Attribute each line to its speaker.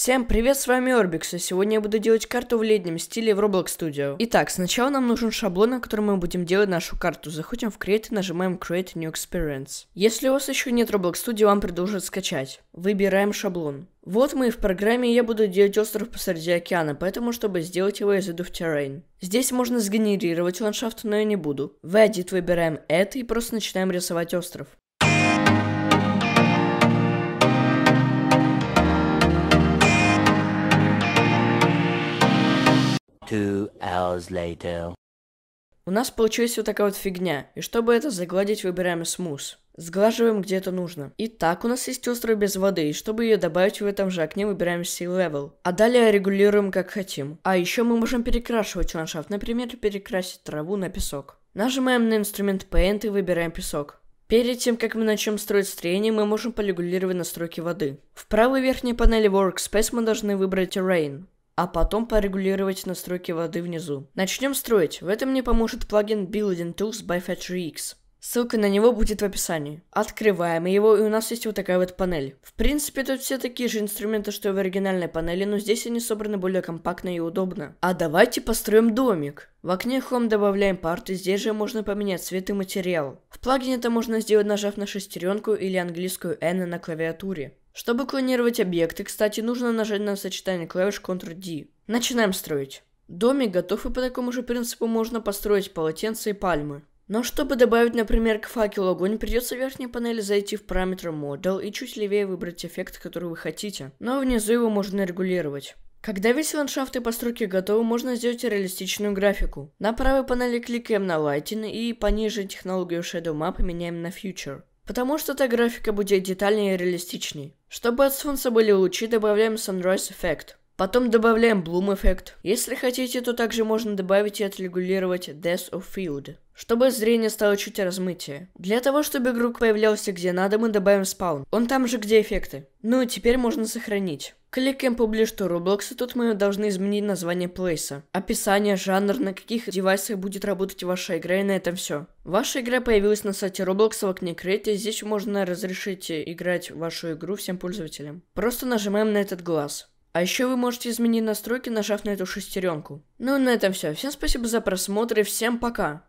Speaker 1: Всем привет, с вами Орбикс, и сегодня я буду делать карту в летнем стиле в Roblox Studio. Итак, сначала нам нужен шаблон, на котором мы будем делать нашу карту. Заходим в Create и нажимаем Create New Experience. Если у вас еще нет Roblox Studio, вам предложат скачать. Выбираем шаблон. Вот мы и в программе, я буду делать остров посреди океана, поэтому, чтобы сделать его, я зайду в террейн. Здесь можно сгенерировать ландшафт, но я не буду. В Edit выбираем это и просто начинаем рисовать остров. Two hours later. У нас получилась вот такая вот фигня, и чтобы это загладить, выбираем смус. Сглаживаем, где то нужно. И так у нас есть остров без воды, и чтобы ее добавить в этом же окне, выбираем Sea Level. А далее регулируем как хотим. А еще мы можем перекрашивать ландшафт, например, перекрасить траву на песок. Нажимаем на инструмент Paint и выбираем песок. Перед тем, как мы начнем строить строение, мы можем полегулировать настройки воды. В правой верхней панели Workspace мы должны выбрать rain а потом порегулировать настройки воды внизу. Начнем строить. В этом мне поможет плагин Building Tools by Factory Ссылка на него будет в описании. Открываем его, и у нас есть вот такая вот панель. В принципе, тут все такие же инструменты, что и в оригинальной панели, но здесь они собраны более компактно и удобно. А давайте построим домик. В окне Home добавляем парты, здесь же можно поменять цвет и материал. В плагине это можно сделать, нажав на шестеренку или английскую N на клавиатуре. Чтобы клонировать объекты, кстати, нужно нажать на сочетание клавиш Ctrl-D. Начинаем строить. Домик готов и по такому же принципу можно построить полотенце и пальмы. Но чтобы добавить, например, к факелу огонь, придется в верхней панели зайти в параметры Model и чуть левее выбрать эффект, который вы хотите. Но внизу его можно регулировать. Когда весь ландшафт и постройки готовы, можно сделать реалистичную графику. На правой панели кликаем на Lighting и пониже технологию Shadow Map меняем на Future потому что эта графика будет детальнее и реалистичней. Чтобы от солнца были лучи, добавляем Sunrise Effect. Потом добавляем Bloom эффект. Если хотите, то также можно добавить и отрегулировать Death of Field, чтобы зрение стало чуть размытие. Для того, чтобы игрок появлялся где надо, мы добавим спаун. Он там же, где эффекты. Ну и теперь можно сохранить. Кликаем Publish to Roblox, и тут мы должны изменить название плейса. Описание, жанр, на каких девайсах будет работать ваша игра, и на этом все. Ваша игра появилась на сайте Roblox в окне Create, здесь можно разрешить играть вашу игру всем пользователям. Просто нажимаем на этот глаз. А еще вы можете изменить настройки, нажав на эту шестеренку. Ну и на этом все. Всем спасибо за просмотр и всем пока.